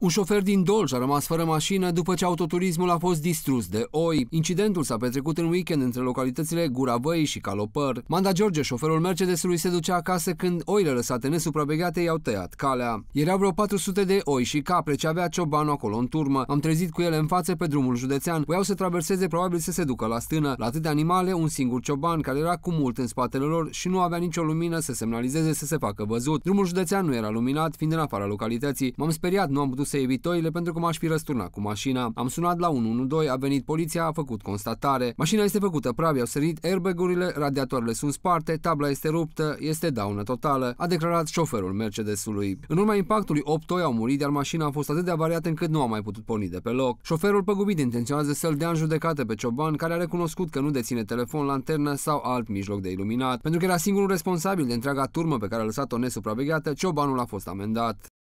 Un șofer din Dolj a rămas fără mașină după ce autoturismul a fost distrus de oi. Incidentul s-a petrecut în weekend între localitățile Guravăi și Calopăr. Manda George, șoferul Mercedesului, se ducea acasă când oile lăsate nesupravegheate i-au tăiat calea. Erau vreo 400 de oi și capre ce avea ciobanul acolo în turmă. Am trezit cu ele în față pe drumul județean. Voiau să traverseze, probabil să se ducă la stână. La atâtea animale, un singur cioban care era cu mult în spatele lor și nu avea nicio lumină să semnalizeze să se facă văzut. Drumul județean nu era luminat, fiind în afara localității. M-am speriat, nu am putut distruse evitoile pentru că m-aș fi răsturnat cu mașina. Am sunat la 112, a venit poliția, a făcut constatare. Mașina este făcută prave, au sărit airbagurile, radiatoarele sunt sparte, tabla este ruptă, este daună totală, a declarat șoferul Mercedesului. În urma impactului 8 oi au murit, iar mașina a fost atât de avariată încât nu a mai putut porni de pe loc. Șoferul păgubit intenționează să-l dea în judecată pe Cioban, care a recunoscut că nu deține telefon, lanternă sau alt mijloc de iluminat. Pentru că era singurul responsabil de întreaga turmă pe care a lăsat-o nesupravegheată, Ciobanul a fost amendat.